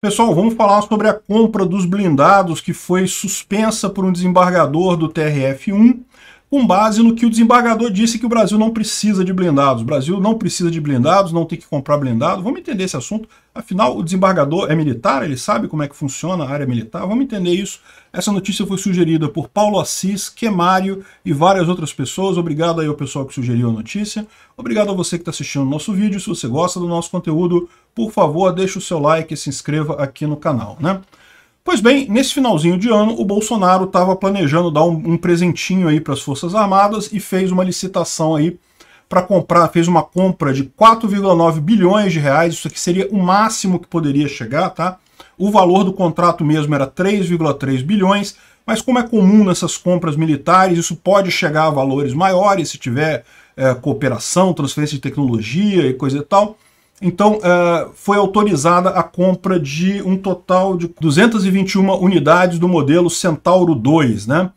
Pessoal, vamos falar sobre a compra dos blindados que foi suspensa por um desembargador do TRF1 com base no que o desembargador disse que o Brasil não precisa de blindados. O Brasil não precisa de blindados, não tem que comprar blindado. Vamos entender esse assunto. Afinal, o desembargador é militar, ele sabe como é que funciona a área militar. Vamos entender isso. Essa notícia foi sugerida por Paulo Assis, Quemário e várias outras pessoas. Obrigado aí ao pessoal que sugeriu a notícia. Obrigado a você que está assistindo o nosso vídeo. Se você gosta do nosso conteúdo, por favor, deixe o seu like e se inscreva aqui no canal, né? Pois bem, nesse finalzinho de ano, o Bolsonaro estava planejando dar um, um presentinho aí para as Forças Armadas e fez uma licitação aí para comprar, fez uma compra de 4,9 bilhões de reais, isso aqui seria o máximo que poderia chegar, tá? O valor do contrato mesmo era 3,3 bilhões, mas como é comum nessas compras militares, isso pode chegar a valores maiores se tiver é, cooperação, transferência de tecnologia e coisa e tal. Então, eh, foi autorizada a compra de um total de 221 unidades do modelo Centauro 2, né?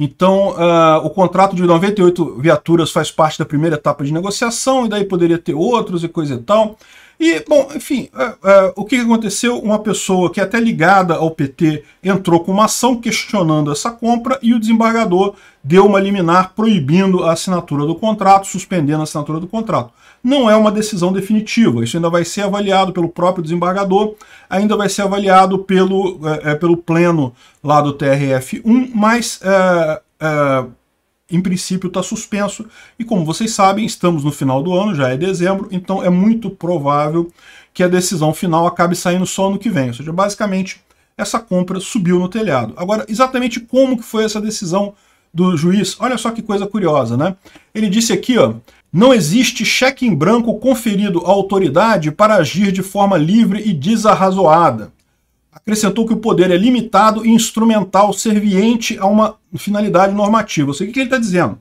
Então, uh, o contrato de 98 viaturas faz parte da primeira etapa de negociação, e daí poderia ter outros e coisa e tal. E, bom, enfim, uh, uh, o que aconteceu? Uma pessoa que é até ligada ao PT entrou com uma ação questionando essa compra e o desembargador deu uma liminar proibindo a assinatura do contrato, suspendendo a assinatura do contrato não é uma decisão definitiva. Isso ainda vai ser avaliado pelo próprio desembargador, ainda vai ser avaliado pelo, é, é pelo pleno lá do TRF1, mas é, é, em princípio está suspenso. E como vocês sabem, estamos no final do ano, já é dezembro, então é muito provável que a decisão final acabe saindo só no que vem. Ou seja, basicamente, essa compra subiu no telhado. Agora, exatamente como que foi essa decisão do juiz. Olha só que coisa curiosa, né? Ele disse aqui, ó, não existe cheque em branco conferido à autoridade para agir de forma livre e desarrazoada. Acrescentou que o poder é limitado e instrumental, serviente a uma finalidade normativa. o que ele está dizendo?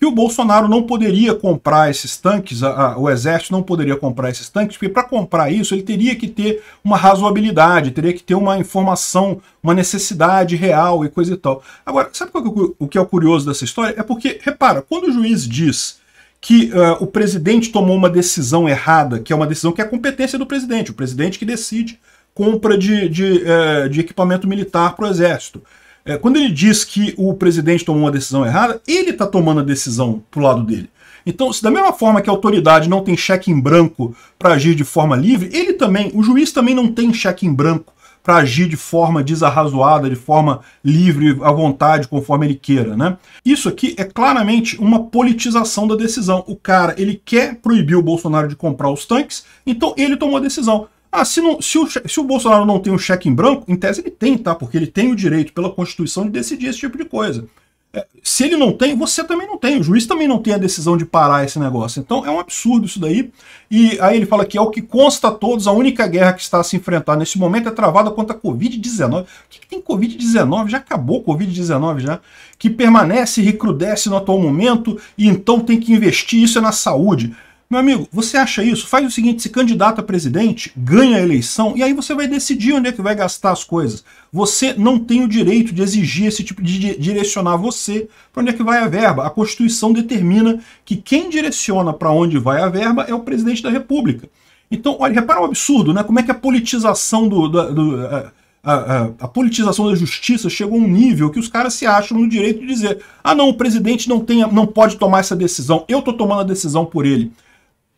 que o Bolsonaro não poderia comprar esses tanques, a, a, o exército não poderia comprar esses tanques, porque para comprar isso ele teria que ter uma razoabilidade, teria que ter uma informação, uma necessidade real e coisa e tal. Agora, sabe é o, o que é o curioso dessa história? É porque, repara, quando o juiz diz que uh, o presidente tomou uma decisão errada, que é uma decisão que é competência do presidente, o presidente que decide compra de, de, uh, de equipamento militar para o exército. É, quando ele diz que o presidente tomou uma decisão errada, ele está tomando a decisão para o lado dele. Então, se da mesma forma que a autoridade não tem cheque em branco para agir de forma livre, ele também, o juiz também não tem cheque em branco para agir de forma desarrazoada, de forma livre, à vontade, conforme ele queira, né? Isso aqui é claramente uma politização da decisão. O cara, ele quer proibir o Bolsonaro de comprar os tanques, então ele tomou a decisão. Ah, se, não, se, o, se o Bolsonaro não tem um cheque em branco, em tese ele tem, tá? Porque ele tem o direito, pela Constituição, de decidir esse tipo de coisa. É, se ele não tem, você também não tem. O juiz também não tem a decisão de parar esse negócio. Então é um absurdo isso daí. E aí ele fala que é o que consta a todos, a única guerra que está a se enfrentar nesse momento é travada contra a Covid-19. O que, que tem Covid-19? Já acabou Covid-19 já. Que permanece e recrudesce no atual momento e então tem que investir isso é na saúde. Meu amigo, você acha isso? Faz o seguinte, se candidata a presidente, ganha a eleição, e aí você vai decidir onde é que vai gastar as coisas. Você não tem o direito de exigir esse tipo de direcionar você para onde é que vai a verba. A Constituição determina que quem direciona para onde vai a verba é o presidente da República. Então, olha, repara o um absurdo, né? Como é que a politização do, do, do a, a, a, politização da justiça chegou a um nível que os caras se acham no direito de dizer: ah, não, o presidente não, tem, não pode tomar essa decisão, eu estou tomando a decisão por ele.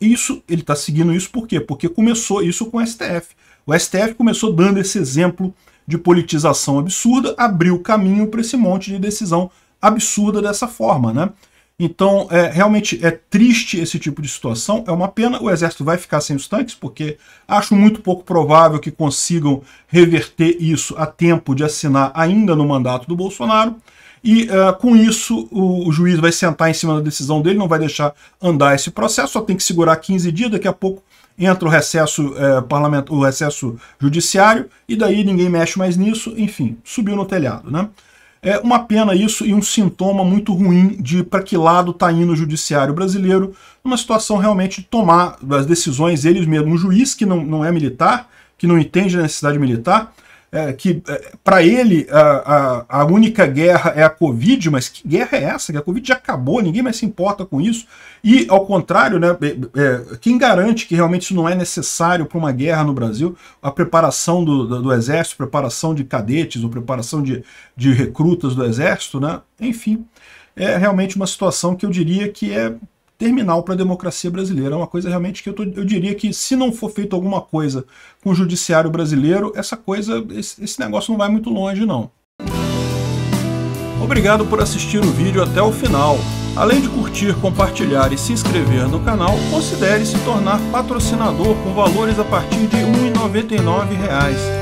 Isso, ele está seguindo isso por quê? Porque começou isso com o STF. O STF começou dando esse exemplo de politização absurda, abriu caminho para esse monte de decisão absurda dessa forma, né? Então, é, realmente é triste esse tipo de situação, é uma pena. O Exército vai ficar sem os tanques, porque acho muito pouco provável que consigam reverter isso a tempo de assinar ainda no mandato do Bolsonaro e uh, com isso o, o, juiz vai sentar em cima da decisão dele, não vai deixar andar esse processo, só tem que segurar 15 dias, daqui a pouco entra o recesso, eh, parlamento, o recesso judiciário e daí ninguém mexe mais nisso, enfim, subiu no telhado. Né? É uma pena isso e um sintoma muito ruim de para que lado está indo o judiciário brasileiro, numa situação realmente de tomar as decisões eles mesmos. Um juiz que não, não é militar, que não entende a necessidade militar, é, que é, para ele a, a, a, única guerra é a Covid, mas que guerra é essa? Que a Covid já acabou, ninguém mais se importa com isso. E, ao contrário, né, é, quem garante que realmente isso não é necessário para uma guerra no Brasil? A preparação do, do, do exército, preparação de cadetes, ou preparação de, de recrutas do exército, né? enfim é realmente uma situação que eu diria que é terminal para a democracia brasileira. É uma coisa realmente que eu, tô, eu diria que se não for feito alguma coisa com o judiciário brasileiro, essa coisa, esse, esse negócio não vai muito longe não. Obrigado por assistir o vídeo até o final. Além de curtir, compartilhar e se inscrever no canal, considere se tornar patrocinador com valores a partir de R$ 1,99